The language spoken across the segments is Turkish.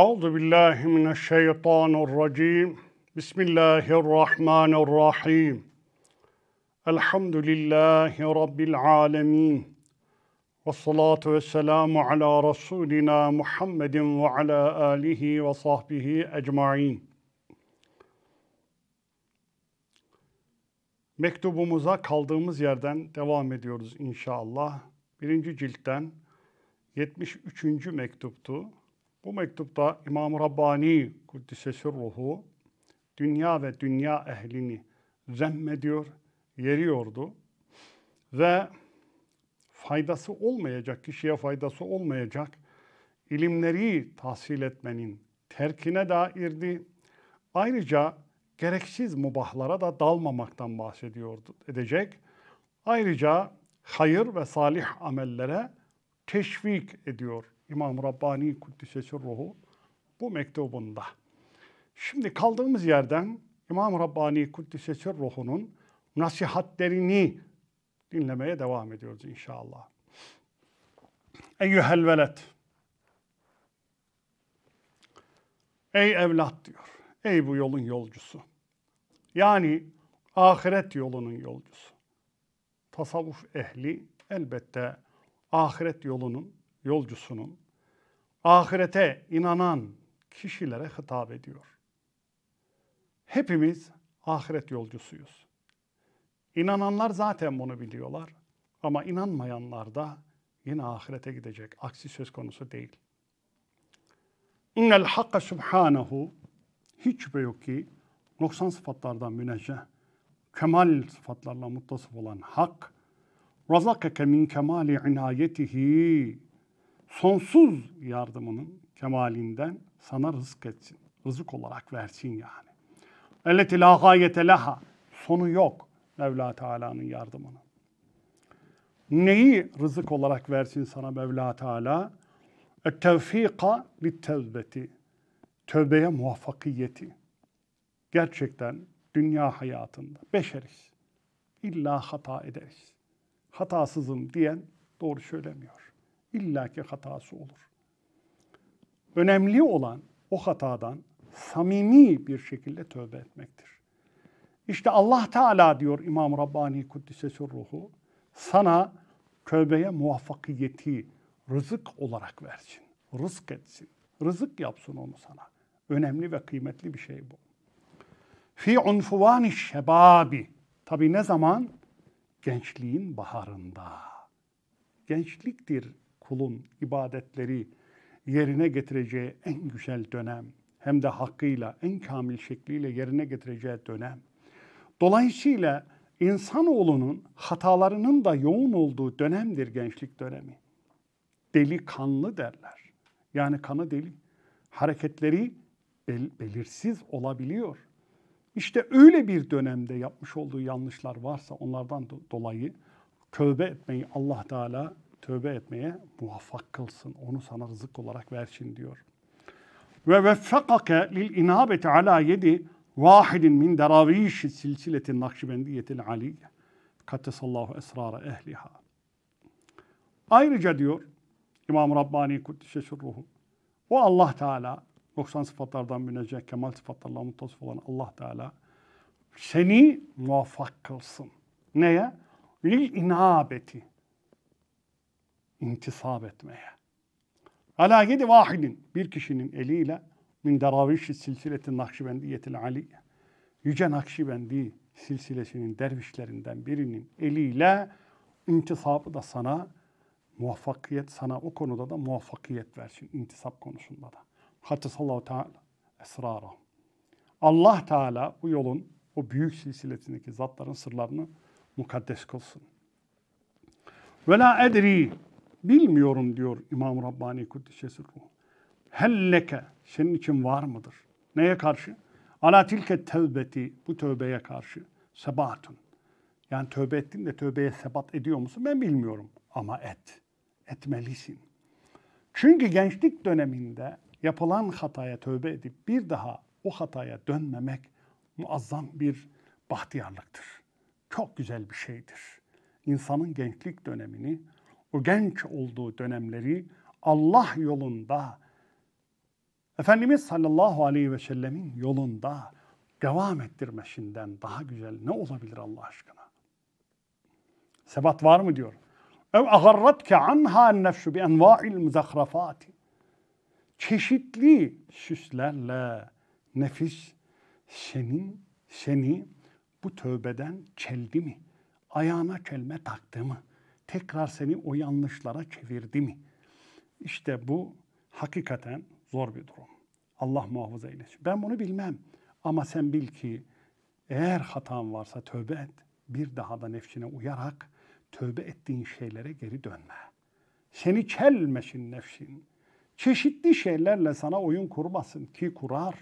أعوذ بالله من الشيطان الرجيم بسم الله الرحمن الرحيم الحمد لله رب العالمين والصلاة والسلام على رسولنا محمد وعلى آله وصحبه أجمعين Mektubumuza kaldığımız yerden devam ediyoruz inşallah. Birinci ciltten 73. mektuptu. Bu mektupta İmam Rabbani Kuddise Sirruhu dünya ve dünya ehlini zemmediyor, yeriyordu ve faydası olmayacak, kişiye faydası olmayacak ilimleri tahsil etmenin terkine dairdi. Ayrıca gereksiz mubahlara da dalmamaktan bahsediyordu edecek. Ayrıca hayır ve salih amellere teşvik ediyor İmam Rabbani Kuddisesi Ruhu bu mektubunda. Şimdi kaldığımız yerden İmam Rabbani Kuddisesi Ruhu'nun nasihatlerini dinlemeye devam ediyoruz inşallah. Eyyühel veled. Ey evlat diyor. Ey bu yolun yolcusu. Yani ahiret yolunun yolcusu. Tasavvuf ehli elbette ahiret yolunun yolcusunun ahirete inanan kişilere hitap ediyor. Hepimiz ahiret yolcusuyuz. İnananlar zaten bunu biliyorlar ama inanmayanlar da yine ahirete gidecek. Aksi söz konusu değil. İnnel hakka subhanahu hiç yok ki noksan sıfatlardan münezzeh, kemal sıfatlarla muttasıf olan hak, razakeke min kemali inayetihi sonsuz yardımının kemalinden sana rızık etsin. Rızık olarak versin yani. Elleti la gayete leha. Sonu yok Mevla Teala'nın yardımının. Neyi rızık olarak versin sana Mevla Teala? Tevfika littevbeti. Tövbeye muvaffakiyeti. Gerçekten dünya hayatında beşeriz. İlla hata ederiz. Hatasızım diyen doğru söylemiyor illaki hatası olur. Önemli olan o hatadan samimi bir şekilde tövbe etmektir. İşte Allah Teala diyor İmam Rabbani Kuddisesi Ruhu, sana tövbeye muvaffakiyeti rızık olarak versin, rızık etsin, rızık yapsın onu sana. Önemli ve kıymetli bir şey bu. Fi unfuvani şebabi. Tabi ne zaman? Gençliğin baharında. Gençliktir kulun ibadetleri yerine getireceği en güzel dönem hem de hakkıyla en kamil şekliyle yerine getireceği dönem. Dolayısıyla insanoğlunun hatalarının da yoğun olduğu dönemdir gençlik dönemi. Deli kanlı derler. Yani kanı deli. Hareketleri bel- belirsiz olabiliyor. İşte öyle bir dönemde yapmış olduğu yanlışlar varsa onlardan dolayı tövbe etmeyi Allah Teala tövbe etmeye muvaffak kılsın. Onu sana rızık olarak versin diyor. Ve veffakake lil inabeti ala yedi vahidin min deravişi silsiletin nakşibendiyetil aliyye. Kattesallahu esrara ehliha. Ayrıca diyor İmam Rabbani Kuddise Şurruhu o Allah Teala 90 sıfatlardan münezzeh, kemal sıfatlarla muttasıf olan Allah Teala seni muvaffak kılsın. Neye? Lil inabeti intisap etmeye. Ala yedi vahidin bir kişinin eliyle min deravişi silsileti nakşibendiyetil ali Yüce Nakşibendi silsilesinin dervişlerinden birinin eliyle intisabı da sana muvaffakiyet sana o konuda da muvaffakiyet versin intisap konusunda da. Hatisallahu Teala esrara. Allah Teala bu yolun o büyük silsilesindeki zatların sırlarını mukaddes kılsın. Ve la edri Bilmiyorum diyor İmam Rabbani Kuddisesi Ruh. Helleke, senin için var mıdır? Neye karşı? Ala tilke tevbeti, bu tövbeye karşı. Sebatun. Yani tövbe ettin de tövbeye sebat ediyor musun? Ben bilmiyorum. Ama et. Etmelisin. Çünkü gençlik döneminde yapılan hataya tövbe edip bir daha o hataya dönmemek muazzam bir bahtiyarlıktır. Çok güzel bir şeydir. İnsanın gençlik dönemini o genç olduğu dönemleri Allah yolunda Efendimiz sallallahu aleyhi ve sellemin yolunda devam ettirmesinden daha güzel ne olabilir Allah aşkına? Sebat var mı diyor. Ev agarratke anha nefsu bi enva'il muzahrafati. Çeşitli süslerle nefis senin seni bu tövbeden çeldi mi? Ayağına çelme taktı mı? tekrar seni o yanlışlara çevirdi mi? İşte bu hakikaten zor bir durum. Allah muhafaza eylesin. Ben bunu bilmem ama sen bil ki eğer hatan varsa tövbe et. Bir daha da nefsine uyarak tövbe ettiğin şeylere geri dönme. Seni çelmesin nefsin. Çeşitli şeylerle sana oyun kurmasın ki kurar.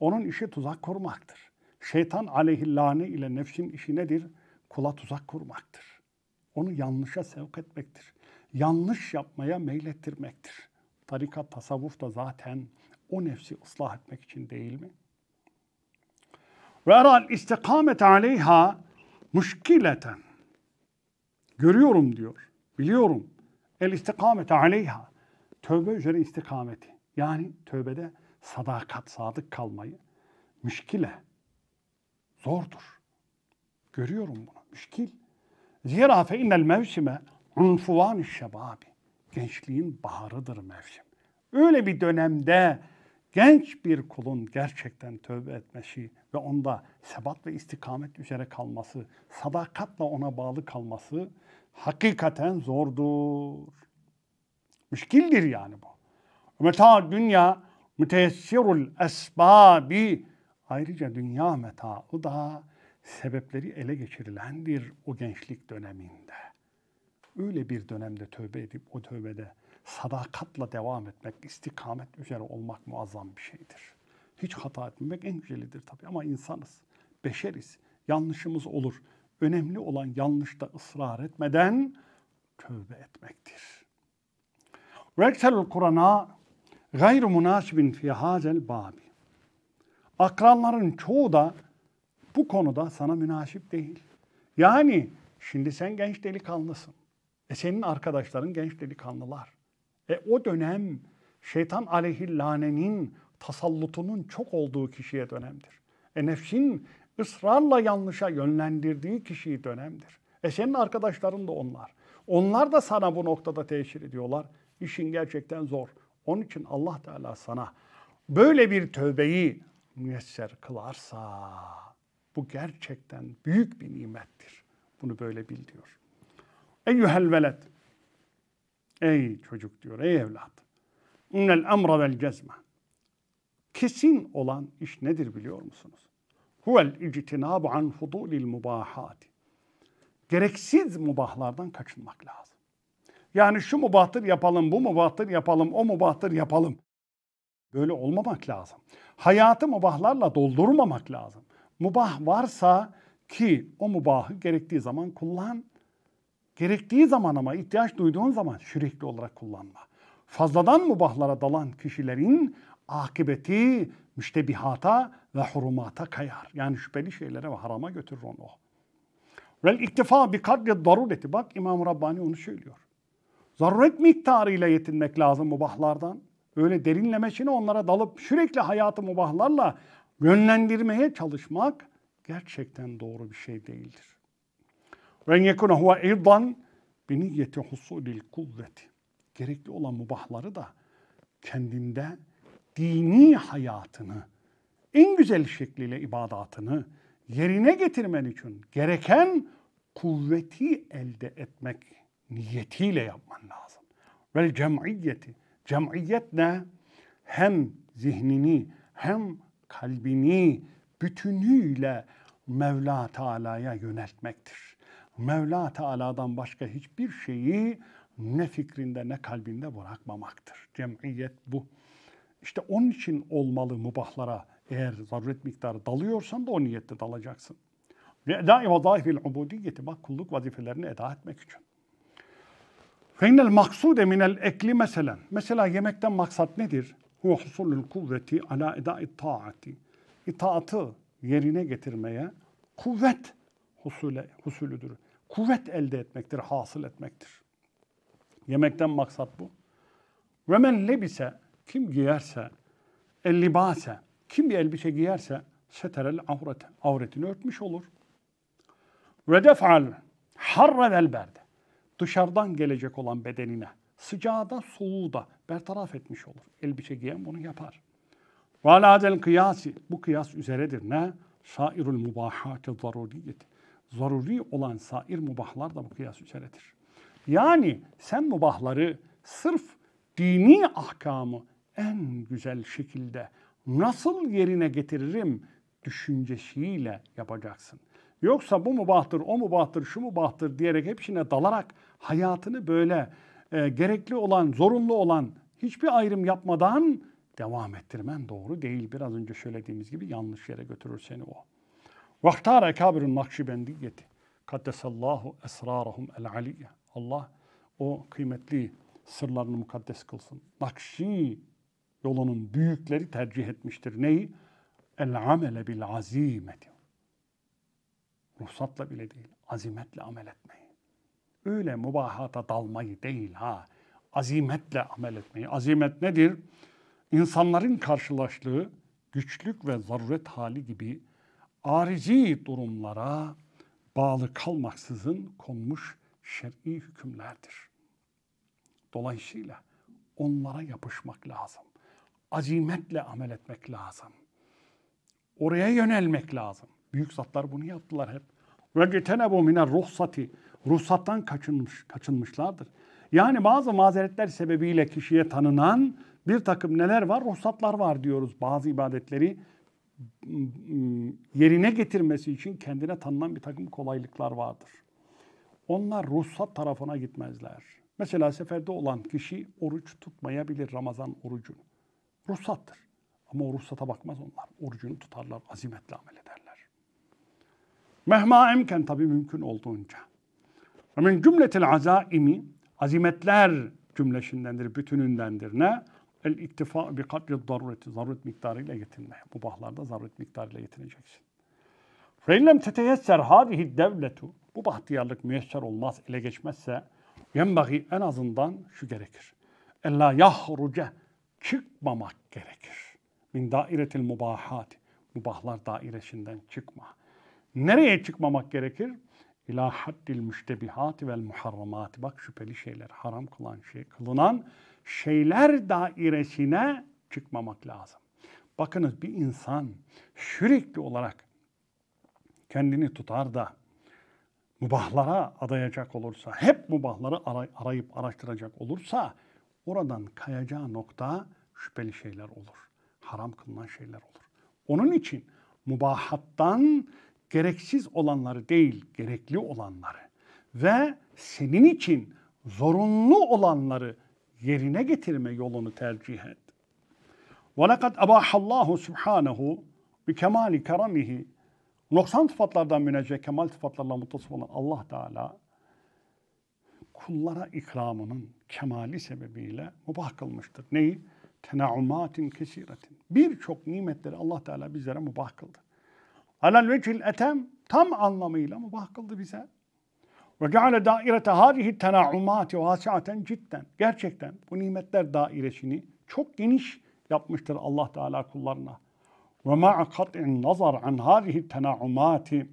Onun işi tuzak kurmaktır. Şeytan aleyhillâne ile nefsin işi nedir? Kula tuzak kurmaktır onu yanlışa sevk etmektir. Yanlış yapmaya meylettirmektir. Tarikat, tasavvuf da zaten o nefsi ıslah etmek için değil mi? Ve eral istikamete aleyha müşkileten. Görüyorum diyor. Biliyorum. El istikamete aleyha. Tövbe üzere istikameti. Yani tövbede sadakat, sadık kalmayı. Müşkile. Zordur. Görüyorum bunu. Müşkil. Zira fe innel mevsime unfuvan şebabi. Gençliğin baharıdır mevsim. Öyle bir dönemde genç bir kulun gerçekten tövbe etmesi ve onda sebat ve istikamet üzere kalması, sadakatla ona bağlı kalması hakikaten zordur. Müşkildir yani bu. Meta dünya müteessirul esbabi. Ayrıca dünya metaı da sebepleri ele geçirilendir o gençlik döneminde. Öyle bir dönemde tövbe edip o tövbede sadakatla devam etmek, istikamet üzere olmak muazzam bir şeydir. Hiç hata etmemek en güzelidir tabii ama insanız, beşeriz, yanlışımız olur. Önemli olan yanlışta ısrar etmeden tövbe etmektir. Vekselul Kur'an'a gayr münasibin fi hazel babi. Akranların çoğu da bu konuda sana münasip değil. Yani şimdi sen genç delikanlısın. E senin arkadaşların genç delikanlılar. E o dönem şeytan aleyhillanenin tasallutunun çok olduğu kişiye dönemdir. E nefsin ısrarla yanlışa yönlendirdiği kişiyi dönemdir. E senin arkadaşların da onlar. Onlar da sana bu noktada teşhir ediyorlar. İşin gerçekten zor. Onun için Allah Teala sana böyle bir tövbeyi müyesser kılarsa bu gerçekten büyük bir nimettir. Bunu böyle bil diyor. Eyyühel veled. Ey çocuk diyor, ey evlat. İnnel emre vel cezme. Kesin olan iş nedir biliyor musunuz? Huvel ictinabu an hudulil mubahati. Gereksiz mubahlardan kaçınmak lazım. Yani şu mubahtır yapalım, bu mubahtır yapalım, o mubahtır yapalım. Böyle olmamak lazım. Hayatı mubahlarla doldurmamak lazım. Mubah varsa ki o mubahı gerektiği zaman kullan. Gerektiği zaman ama ihtiyaç duyduğun zaman sürekli olarak kullanma. Fazladan mubahlara dalan kişilerin akıbeti müştebihata ve hurumata kayar. Yani şüpheli şeylere ve harama götürür onu. Vel iktifa bi kadri darureti. Bak İmam Rabbani onu söylüyor. Zaruret miktarıyla yetinmek lazım mubahlardan. Öyle derinlemesine onlara dalıp sürekli hayatı mubahlarla yönlendirmeye çalışmak gerçekten doğru bir şey değildir. Ve yekuna huve eydan bi niyeti husulil kuvveti. Gerekli olan mubahları da kendinde dini hayatını en güzel şekliyle ibadatını yerine getirmen için gereken kuvveti elde etmek niyetiyle yapman lazım. Vel cem'iyeti. Cem'iyet ne? Hem zihnini hem kalbini bütünüyle Mevla Teala'ya yöneltmektir. Mevla Teala'dan başka hiçbir şeyi ne fikrinde ne kalbinde bırakmamaktır. Cemiyet bu. İşte onun için olmalı mubahlara eğer zaruret miktarı dalıyorsan da o niyette dalacaksın. Ve edai vazaifil ubudiyeti bak kulluk vazifelerini eda etmek için. Feynel maksude minel ekli mesela, Mesela yemekten maksat nedir? huve husulul kuvveti ala edai taati. İtaatı yerine getirmeye kuvvet husule, husulüdür. Kuvvet elde etmektir, hasıl etmektir. Yemekten maksat bu. Ve men lebise, kim giyerse, el kim bir elbise giyerse, seterel avrete, avretini örtmüş olur. Ve def'al, harre vel berde, dışarıdan gelecek olan bedenine, sıcağı da soğuğu da bertaraf etmiş olur. Elbise giyen bunu yapar. Ve alâdel kıyasi. Bu kıyas üzeredir. Ne? Sairul mubahâti zaruriyeti. Zaruri olan sair mubahlar da bu kıyas üzeredir. Yani sen mubahları sırf dini ahkamı en güzel şekilde nasıl yerine getiririm düşüncesiyle yapacaksın. Yoksa bu mubahtır, o mubahtır, şu mubahtır diyerek hepsine dalarak hayatını böyle e, gerekli olan, zorunlu olan hiçbir ayrım yapmadan devam ettirmen doğru değil. Biraz önce söylediğimiz gibi yanlış yere götürür seni o. Vahtara kabirun nakşibendiyeti. Kaddesallahu esrarahum el aliyye. Allah o kıymetli sırlarını mukaddes kılsın. Nakşi yolunun büyükleri tercih etmiştir. Neyi? El amele bil azimeti. Ruhsatla bile değil, azimetle amel etmeyi öyle mubahata dalmayı değil ha. Azimetle amel etmeyi. Azimet nedir? İnsanların karşılaştığı güçlük ve zaruret hali gibi arici durumlara bağlı kalmaksızın konmuş şer'i hükümlerdir. Dolayısıyla onlara yapışmak lazım. Azimetle amel etmek lazım. Oraya yönelmek lazım. Büyük zatlar bunu yaptılar hep. Ve cetenebu mine ruhsati ruhsattan kaçınmış, kaçınmışlardır. Yani bazı mazeretler sebebiyle kişiye tanınan bir takım neler var? Ruhsatlar var diyoruz. Bazı ibadetleri mm, yerine getirmesi için kendine tanınan bir takım kolaylıklar vardır. Onlar ruhsat tarafına gitmezler. Mesela seferde olan kişi oruç tutmayabilir Ramazan orucunu. Ruhsattır. Ama o ruhsata bakmaz onlar. Orucunu tutarlar, azimetle amel ederler. Mehma emken tabii mümkün olduğunca. Ve min cümletil azaimi azimetler cümleşindendir, bütünündendir. Ne? El iktifa bi kadri zarureti. Zaruret miktarıyla yetinme. Bu bahlarda zaruret miktarıyla yetineceksin. Fe'inlem teteyesser hadihi devletu. Bu bahtiyarlık müyesser olmaz, ele geçmezse yenbagi en azından şu gerekir. Ella yahruce çıkmamak gerekir. Min dairetil mubahat. Mubahlar dairesinden çıkma. Nereye çıkmamak gerekir? İlâ haddil müştebihat vel muharramat. Bak şüpheli şeyler, haram kılan şey, kılınan şeyler dairesine çıkmamak lazım. Bakınız bir insan sürekli olarak kendini tutar da mubahlara adayacak olursa, hep mubahları arayıp araştıracak olursa oradan kayacağı nokta şüpheli şeyler olur. Haram kılınan şeyler olur. Onun için mubahattan gereksiz olanları değil, gerekli olanları ve senin için zorunlu olanları yerine getirme yolunu tercih et. وَلَقَدْ اَبَاحَ اللّٰهُ سُبْحَانَهُ بِكَمَالِ كَرَمِهِ Noksan sıfatlardan münezzeh, kemal sıfatlarla muttasıf olan Allah Teala kullara ikramının kemali sebebiyle mubah kılmıştır. Neyi? Tenaumatin kesiretin. Birçok nimetleri Allah Teala bizlere mubah kıldı. Alal vecil etem tam anlamıyla mübah kıldı bize. Ve ceale dairete hadihi tenaumati vasiaten cidden. Gerçekten bu nimetler dairesini çok geniş yapmıştır Allah Teala kullarına. Ve ma'a kat'in nazar an hadihi tenaumati.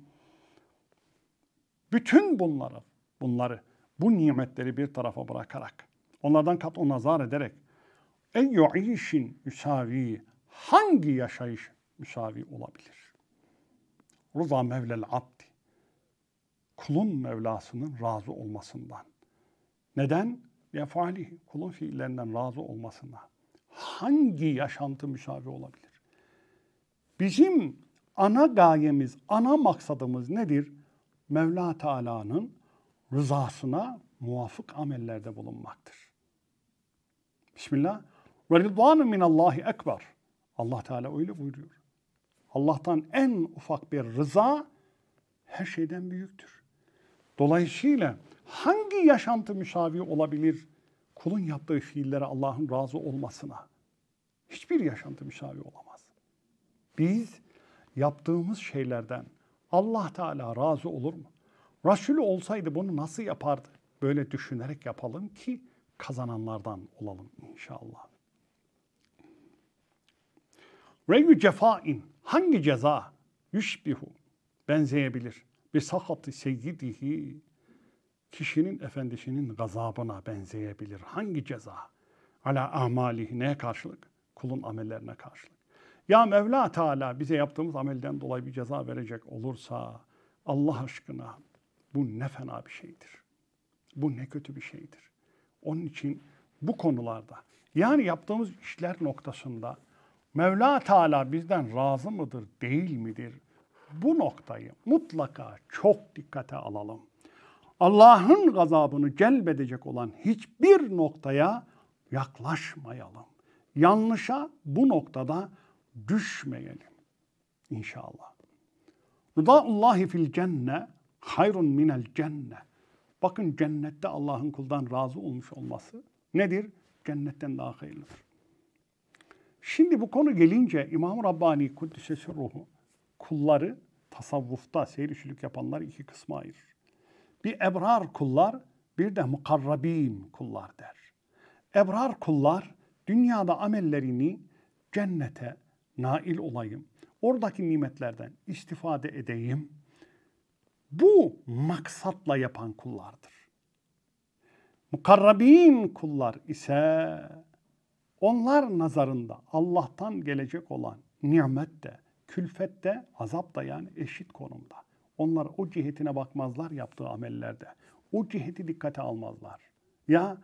Bütün bunları, bunları, bu nimetleri bir tarafa bırakarak, onlardan kat'u nazar ederek, en yu'işin müsavi, hangi yaşayış müsavi olabilir? Rıza Mevlel Abdi. Kulun Mevlasının razı olmasından. Neden? Vefalihi. Kulun fiillerinden razı olmasına. Hangi yaşantı müşavi olabilir? Bizim ana gayemiz, ana maksadımız nedir? Mevla Teala'nın rızasına muvafık amellerde bulunmaktır. Bismillah. Ve rıdvanı minallahi ekber. Allah Teala öyle buyuruyor. Allah'tan en ufak bir rıza her şeyden büyüktür. Dolayısıyla hangi yaşantı müsavi olabilir kulun yaptığı fiillere Allah'ın razı olmasına? Hiçbir yaşantı müsavi olamaz. Biz yaptığımız şeylerden Allah Teala razı olur mu? Resulü olsaydı bunu nasıl yapardı? Böyle düşünerek yapalım ki kazananlardan olalım inşallah. Reyü cefain hangi ceza yüşbihu benzeyebilir bir sakatı seyyidihi kişinin efendisinin gazabına benzeyebilir. Hangi ceza? Ala amalihi neye karşılık? Kulun amellerine karşılık. Ya Mevla Teala bize yaptığımız amelden dolayı bir ceza verecek olursa Allah aşkına bu ne fena bir şeydir. Bu ne kötü bir şeydir. Onun için bu konularda yani yaptığımız işler noktasında Mevla Teala bizden razı mıdır, değil midir? Bu noktayı mutlaka çok dikkate alalım. Allah'ın gazabını celbedecek olan hiçbir noktaya yaklaşmayalım. Yanlışa bu noktada düşmeyelim inşallah. Rıdaullahi fil cenne hayrun minel cenne. Bakın cennette Allah'ın kuldan razı olmuş olması nedir? Cennetten daha hayırlıdır. Şimdi bu konu gelince İmam Rabbani Kuddisesi ruhu kulları tasavvufta seyrişilik yapanlar iki kısma ayırır. Bir ebrar kullar, bir de mukarrabin kullar der. Ebrar kullar dünyada amellerini cennete nail olayım. Oradaki nimetlerden istifade edeyim. Bu maksatla yapan kullardır. Mukarrabin kullar ise onlar nazarında Allah'tan gelecek olan nimet de, külfet de, azap da yani eşit konumda. Onlar o cihetine bakmazlar yaptığı amellerde. O ciheti dikkate almazlar. Ya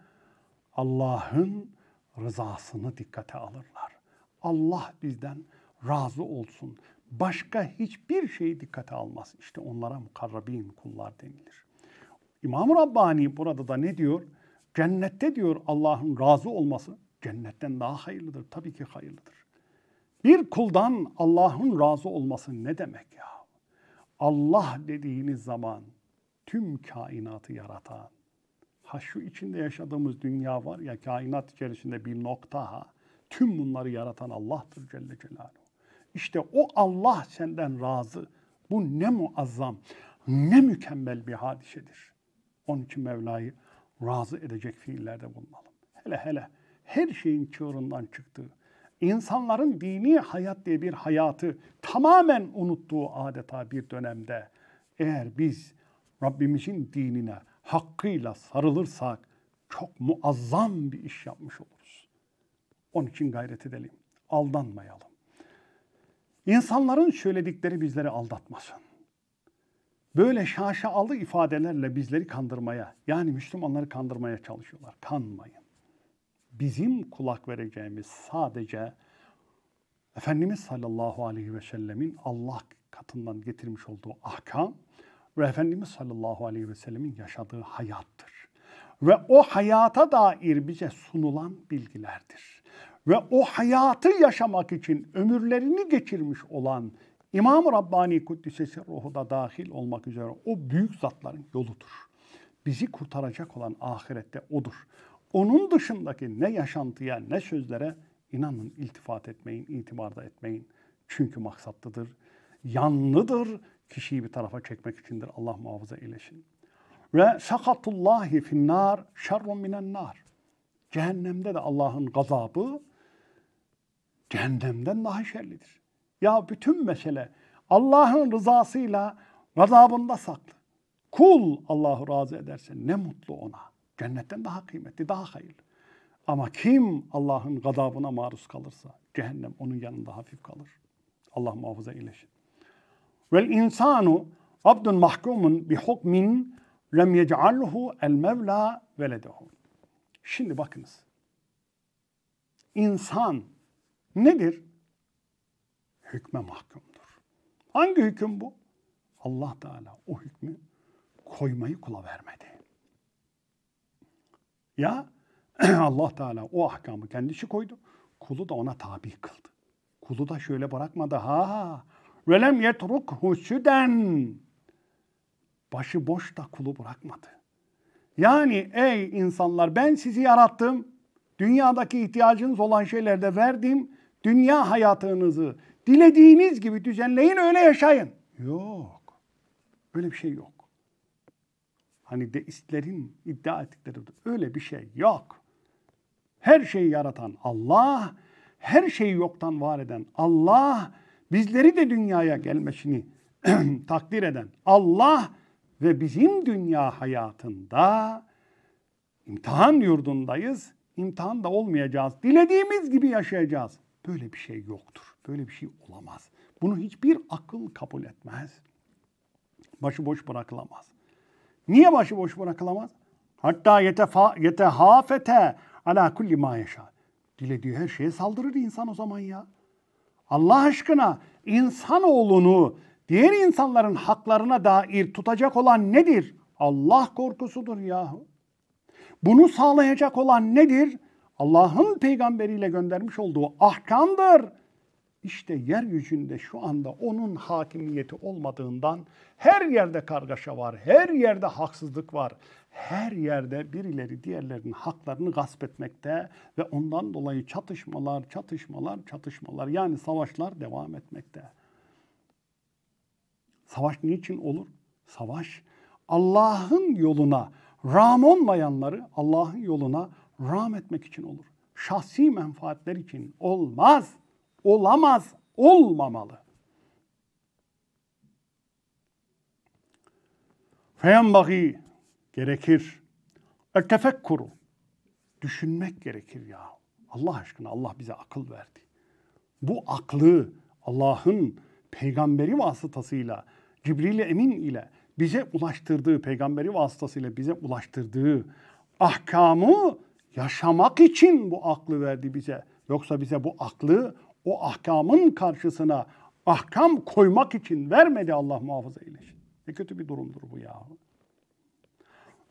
Allah'ın rızasını dikkate alırlar. Allah bizden razı olsun. Başka hiçbir şeyi dikkate almaz. İşte onlara mukarrabin kullar denilir. İmam-ı Rabbani burada da ne diyor? Cennette diyor Allah'ın razı olması cennetten daha hayırlıdır. Tabii ki hayırlıdır. Bir kuldan Allah'ın razı olması ne demek ya? Allah dediğiniz zaman tüm kainatı yaratan, ha şu içinde yaşadığımız dünya var ya kainat içerisinde bir nokta ha, tüm bunları yaratan Allah'tır Celle Celaluhu. İşte o Allah senden razı. Bu ne muazzam, ne mükemmel bir hadisedir. Onun için Mevla'yı razı edecek fiillerde bulunalım. Hele hele her şeyin çığırından çıktı. İnsanların dini hayat diye bir hayatı tamamen unuttuğu adeta bir dönemde eğer biz Rabbimizin dinine hakkıyla sarılırsak çok muazzam bir iş yapmış oluruz. Onun için gayret edelim. Aldanmayalım. İnsanların söyledikleri bizleri aldatmasın. Böyle şaşalı ifadelerle bizleri kandırmaya, yani Müslümanları kandırmaya çalışıyorlar. Kanmayın bizim kulak vereceğimiz sadece Efendimiz sallallahu aleyhi ve sellemin Allah katından getirmiş olduğu ahkam ve Efendimiz sallallahu aleyhi ve sellemin yaşadığı hayattır. Ve o hayata dair bize sunulan bilgilerdir. Ve o hayatı yaşamak için ömürlerini geçirmiş olan İmam-ı Rabbani Kuddisesi ruhu da dahil olmak üzere o büyük zatların yoludur. Bizi kurtaracak olan ahirette odur. Onun dışındaki ne yaşantıya ne sözlere inanın iltifat etmeyin, itibarda etmeyin. Çünkü maksatlıdır, yanlıdır, kişiyi bir tarafa çekmek içindir. Allah muhafaza eylesin. Ve sakatullahi finnar şerrun minen nar. Cehennemde de Allah'ın gazabı cehennemden daha şerlidir. Ya bütün mesele Allah'ın rızasıyla gazabında saklı. Kul Allah'ı razı ederse ne mutlu ona. Cennetten daha kıymetli, daha hayırlı. Ama kim Allah'ın gadabına maruz kalırsa cehennem onun yanında hafif kalır. Allah muhafaza eylesin. Vel insanu abdun mahkumun bi hukmin lem yec'alhu el mevla veledehu. Şimdi bakınız. İnsan nedir? Hükme mahkumdur. Hangi hüküm bu? Allah Teala o hükmü koymayı kula vermedi. Ya Allah Teala o ahkamı kendisi koydu. Kulu da ona tabi kıldı. Kulu da şöyle bırakmadı. Ha velem yetruk husüden. Başı boş da kulu bırakmadı. Yani ey insanlar ben sizi yarattım. Dünyadaki ihtiyacınız olan şeylerde verdim. Dünya hayatınızı dilediğiniz gibi düzenleyin öyle yaşayın. Yok. Böyle bir şey yok. Hani deistlerin iddia ettikleri öyle bir şey yok. Her şeyi yaratan Allah, her şeyi yoktan var eden Allah, bizleri de dünyaya gelmesini takdir eden Allah ve bizim dünya hayatında imtihan yurdundayız. İmtihan da olmayacağız. Dilediğimiz gibi yaşayacağız. Böyle bir şey yoktur. Böyle bir şey olamaz. Bunu hiçbir akıl kabul etmez. Başıboş bırakılamaz. Niye başıboş bırakılamaz? Hatta yetefa, yetehafete ala kulli ma yaşa. Dilediği her şeye saldırır insan o zaman ya. Allah aşkına insanoğlunu diğer insanların haklarına dair tutacak olan nedir? Allah korkusudur yahu. Bunu sağlayacak olan nedir? Allah'ın peygamberiyle göndermiş olduğu ahkamdır. İşte yeryüzünde şu anda onun hakimiyeti olmadığından her yerde kargaşa var, her yerde haksızlık var. Her yerde birileri diğerlerinin haklarını gasp etmekte ve ondan dolayı çatışmalar, çatışmalar, çatışmalar yani savaşlar devam etmekte. Savaş niçin olur? Savaş Allah'ın yoluna ram olmayanları Allah'ın yoluna ram etmek için olur. Şahsi menfaatler için olmaz olamaz, olmamalı. Feyenbagi gerekir. Tefekkuru. Düşünmek gerekir ya. Allah aşkına Allah bize akıl verdi. Bu aklı Allah'ın peygamberi vasıtasıyla, Cibril-i Emin ile bize ulaştırdığı, peygamberi vasıtasıyla bize ulaştırdığı ahkamı yaşamak için bu aklı verdi bize. Yoksa bize bu aklı o ahkamın karşısına ahkam koymak için vermedi Allah muhafaza eylesin. Ne kötü bir durumdur bu ya.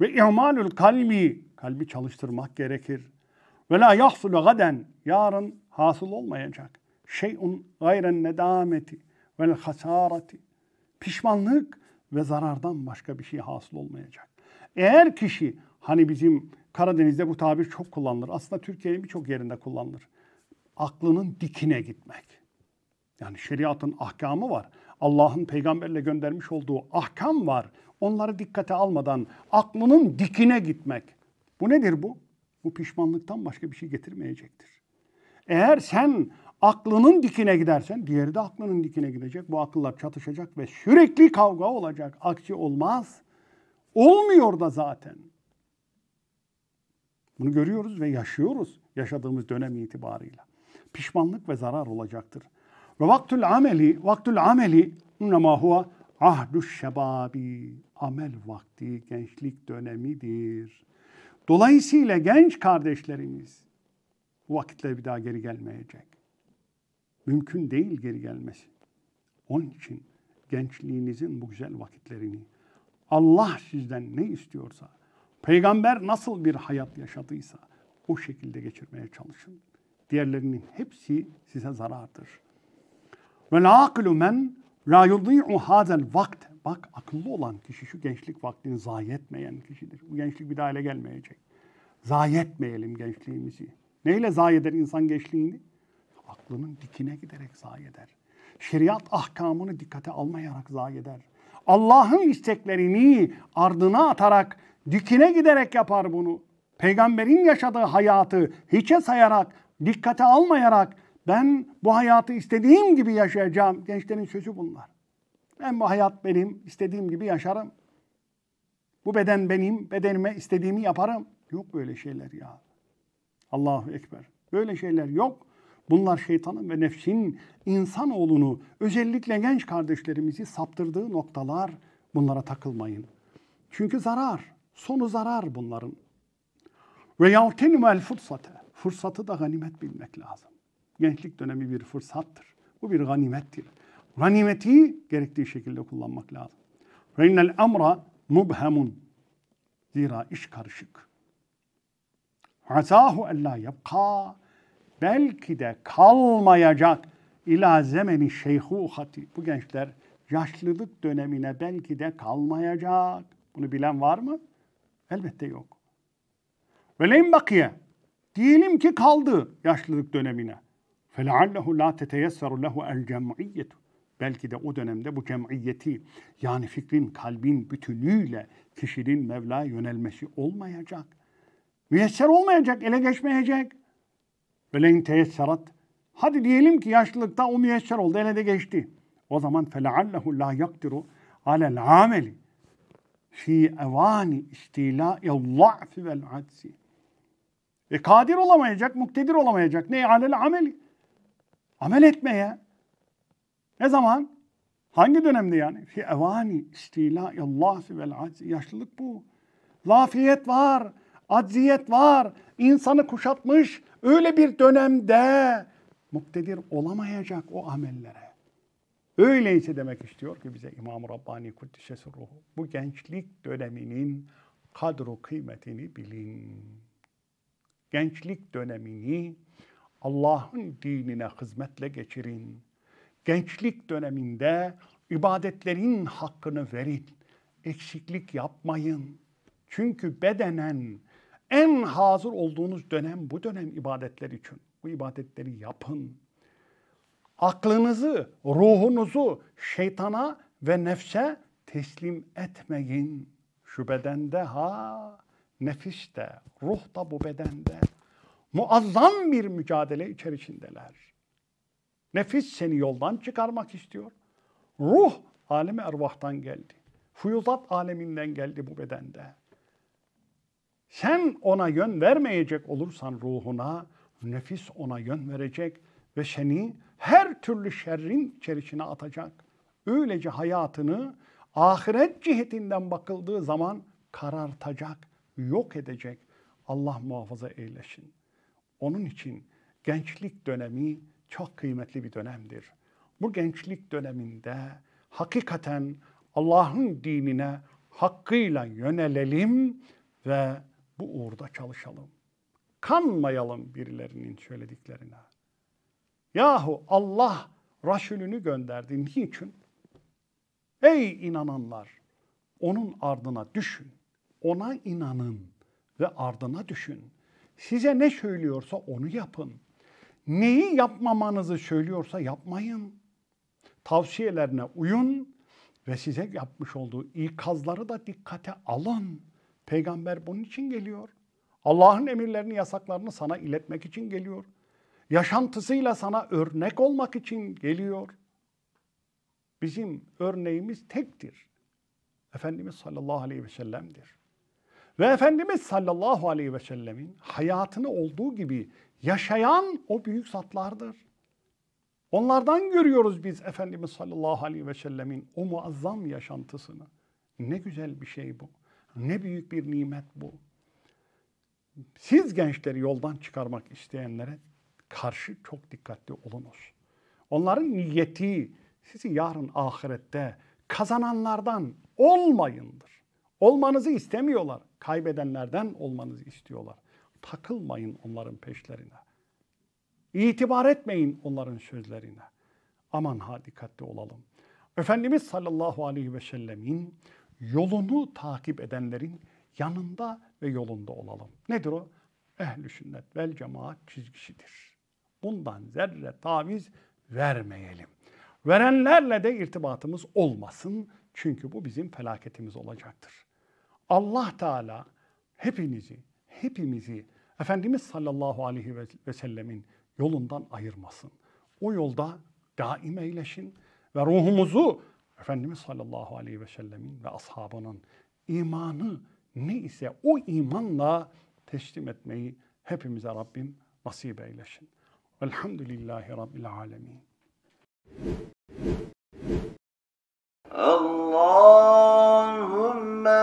Ve imanül kalbi, kalbi çalıştırmak gerekir. Ve la yahsulu gaden, yarın hasıl olmayacak. Şeyun gayren nedameti ve hasarati. Pişmanlık ve zarardan başka bir şey hasıl olmayacak. Eğer kişi, hani bizim Karadeniz'de bu tabir çok kullanılır. Aslında Türkiye'nin birçok yerinde kullanılır aklının dikine gitmek. Yani şeriatın ahkamı var. Allah'ın peygamberle göndermiş olduğu ahkam var. Onları dikkate almadan aklının dikine gitmek. Bu nedir bu? Bu pişmanlıktan başka bir şey getirmeyecektir. Eğer sen aklının dikine gidersen diğeri de aklının dikine gidecek. Bu akıllar çatışacak ve sürekli kavga olacak. Aksi olmaz. Olmuyor da zaten. Bunu görüyoruz ve yaşıyoruz yaşadığımız dönem itibarıyla pişmanlık ve zarar olacaktır. Ve vaktül ameli, vaktül ameli innema huve ahdu şebabi. Amel vakti, gençlik dönemidir. Dolayısıyla genç kardeşlerimiz bu vakitler bir daha geri gelmeyecek. Mümkün değil geri gelmesi. Onun için gençliğinizin bu güzel vakitlerini Allah sizden ne istiyorsa, peygamber nasıl bir hayat yaşadıysa o şekilde geçirmeye çalışın. Diğerlerinin hepsi size zarardır. Ve akilu men la yudî'u hazel vakt. Bak akıllı olan kişi şu gençlik vaktini zayi etmeyen kişidir. Bu gençlik bir daha ele gelmeyecek. Zayi etmeyelim gençliğimizi. Neyle zayi eder insan gençliğini? Aklının dikine giderek zayi eder. Şeriat ahkamını dikkate almayarak zayi eder. Allah'ın isteklerini ardına atarak, dikine giderek yapar bunu. Peygamberin yaşadığı hayatı hiçe sayarak dikkate almayarak ben bu hayatı istediğim gibi yaşayacağım. Gençlerin sözü bunlar. Ben bu hayat benim, istediğim gibi yaşarım. Bu beden benim, bedenime istediğimi yaparım. Yok böyle şeyler ya. Allahu Ekber. Böyle şeyler yok. Bunlar şeytanın ve nefsin insanoğlunu, özellikle genç kardeşlerimizi saptırdığı noktalar. Bunlara takılmayın. Çünkü zarar, sonu zarar bunların. Ve el futsate. Fırsatı da ganimet bilmek lazım. Gençlik dönemi bir fırsattır. Bu bir ganimettir. Ganimeti gerektiği şekilde kullanmak lazım. Ve innel emra mubhemun. Zira iş karışık. Azahu ella yapka. Belki de kalmayacak ila zemeni şeyhuhati. Bu gençler yaşlılık dönemine belki de kalmayacak. Bunu bilen var mı? Elbette yok. Ve leyn bakiye Diyelim ki kaldı yaşlılık dönemine. فَلَعَلَّهُ لَا تَتَيَسَّرُ لَهُ الْجَمْعِيَّةُ Belki de o dönemde bu cemiyeti yani fikrin kalbin bütünüyle kişinin Mevla yönelmesi olmayacak. Müyesser olmayacak, ele geçmeyecek. وَلَيْنْ تَيَسَّرَتْ Hadi diyelim ki yaşlılıkta o müyesser oldu, ele de geçti. O zaman فَلَعَلَّهُ لَا يَقْدِرُ عَلَى الْعَامَلِ fi evani istila el za'f vel adsi. E kadir olamayacak, muktedir olamayacak. Ne alel amel? Amel etmeye. Ne zaman? Hangi dönemde yani? Fi evani istila illâfi vel aczi. Yaşlılık bu. Lafiyet var, acziyet var. İnsanı kuşatmış öyle bir dönemde muktedir olamayacak o amellere. Öyleyse demek istiyor ki bize İmam-ı Rabbani Kuddisesi Ruhu bu gençlik döneminin kadru kıymetini bilin gençlik dönemini Allah'ın dinine hizmetle geçirin. Gençlik döneminde ibadetlerin hakkını verin. Eksiklik yapmayın. Çünkü bedenen en hazır olduğunuz dönem bu dönem ibadetler için. Bu ibadetleri yapın. Aklınızı, ruhunuzu şeytana ve nefse teslim etmeyin. Şu bedende ha nefis de, ruh da bu bedende muazzam bir mücadele içerisindeler. Nefis seni yoldan çıkarmak istiyor. Ruh alemi ervahtan geldi. Fuyuzat aleminden geldi bu bedende. Sen ona yön vermeyecek olursan ruhuna, nefis ona yön verecek ve seni her türlü şerrin içerisine atacak. Öylece hayatını ahiret cihetinden bakıldığı zaman karartacak yok edecek Allah muhafaza eylesin. Onun için gençlik dönemi çok kıymetli bir dönemdir. Bu gençlik döneminde hakikaten Allah'ın dinine hakkıyla yönelelim ve bu uğurda çalışalım. Kanmayalım birilerinin söylediklerine. Yahu Allah Rasulünü gönderdi. Niçin? Ey inananlar! Onun ardına düşün ona inanın ve ardına düşün. Size ne söylüyorsa onu yapın. Neyi yapmamanızı söylüyorsa yapmayın. Tavsiyelerine uyun ve size yapmış olduğu ikazları da dikkate alın. Peygamber bunun için geliyor. Allah'ın emirlerini, yasaklarını sana iletmek için geliyor. Yaşantısıyla sana örnek olmak için geliyor. Bizim örneğimiz tektir. Efendimiz sallallahu aleyhi ve sellem'dir. Ve Efendimiz sallallahu aleyhi ve sellemin hayatını olduğu gibi yaşayan o büyük zatlardır. Onlardan görüyoruz biz Efendimiz sallallahu aleyhi ve sellemin o muazzam yaşantısını. Ne güzel bir şey bu. Ne büyük bir nimet bu. Siz gençleri yoldan çıkarmak isteyenlere karşı çok dikkatli olunuz. Onların niyeti sizi yarın ahirette kazananlardan olmayındır. Olmanızı istemiyorlar. Kaybedenlerden olmanızı istiyorlar. Takılmayın onların peşlerine. İtibar etmeyin onların sözlerine. Aman ha dikkatli olalım. Efendimiz sallallahu aleyhi ve sellemin yolunu takip edenlerin yanında ve yolunda olalım. Nedir o? Ehl-i sünnet vel cemaat çizgisidir. Bundan zerre taviz vermeyelim. Verenlerle de irtibatımız olmasın. Çünkü bu bizim felaketimiz olacaktır. Allah Teala hepinizi, hepimizi Efendimiz sallallahu aleyhi ve sellemin yolundan ayırmasın. O yolda daim eyleşin ve ruhumuzu Efendimiz sallallahu aleyhi ve sellemin ve ashabının imanı ne ise o imanla teslim etmeyi hepimize Rabbim nasip eylesin. Velhamdülillahi Rabbil alemin. Allah